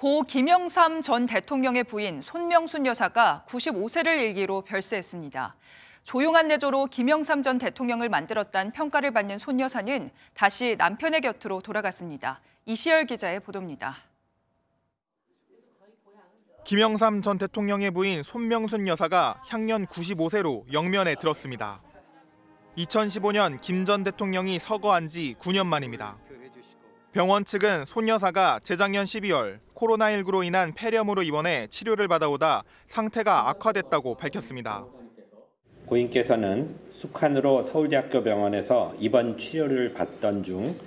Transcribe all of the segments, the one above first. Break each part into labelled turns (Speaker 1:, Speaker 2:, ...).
Speaker 1: 고 김영삼 전 대통령의 부인 손명순 여사가 95세를 일기로 별세했습니다. 조용한 내조로 김영삼 전 대통령을 만들었다는 평가를 받는 손 여사는 다시 남편의 곁으로 돌아갔습니다. 이시열 기자의 보도입니다.
Speaker 2: 김영삼 전 대통령의 부인 손명순 여사가 향년 95세로 영면에 들었습니다. 2015년 김 전 대통령이 서거한 지 9년 만입니다. 병원 측은 손여사가 재작년 12월 코로나19로 인한 폐렴으로 입원해 치료를 받아오다 상태가 악화됐다고 밝혔습니다.
Speaker 3: 고인께서는 숙한으로 서울대학교 병원에서 입원 치료를 받던 중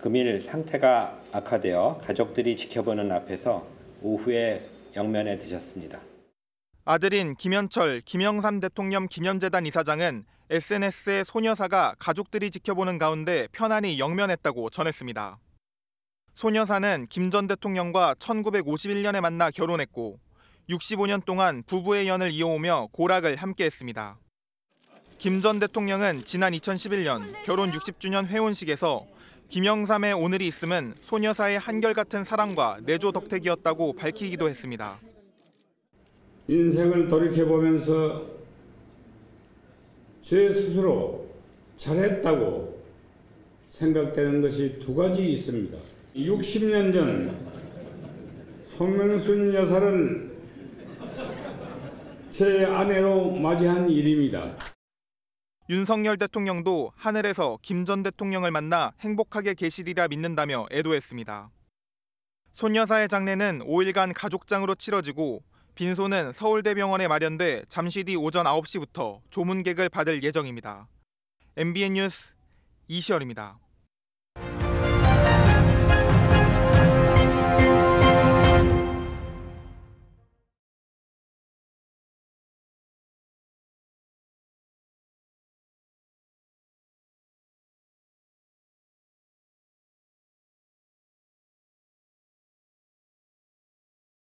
Speaker 3: 금일 상태가 악화되어 가족들이 지켜보는 앞에서 오후에 영면에 드셨습니다.
Speaker 2: 아들인 김현철, 김영삼 대통령 기념재단 이사장은 SNS에 소녀사가 가족들이 지켜보는 가운데 편안히 영면했다고 전했습니다. 소녀사는 김전 대통령과 1951년에 만나 결혼했고 65년 동안 부부의 연을 이어오며 고락을 함께했습니다. 김전 대통령은 지난 2011년 결혼 60주년 회원식에서 김영삼의 오늘이 있음은 소녀사의 한결같은 사랑과 내조 덕택이었다고 밝히기도 했습니다.
Speaker 4: 인생을 돌이켜보면서 제 스스로 잘했다고 생각되는 것이 두 가지 있습니다. 60년 전 송명순 여사를 제
Speaker 2: 아내로 맞이한 일입니다. 윤석열 대통령도 하늘에서 김 전 대통령을 만나 행복하게 계시리라 믿는다며 애도했습니다. 손 여사의 장례는 5일간 가족장으로 치러지고 빈소는 서울대병원에 마련돼 잠시 뒤 오전 9시부터 조문객을 받을 예정입니다. MBN 뉴스 이시열입니다.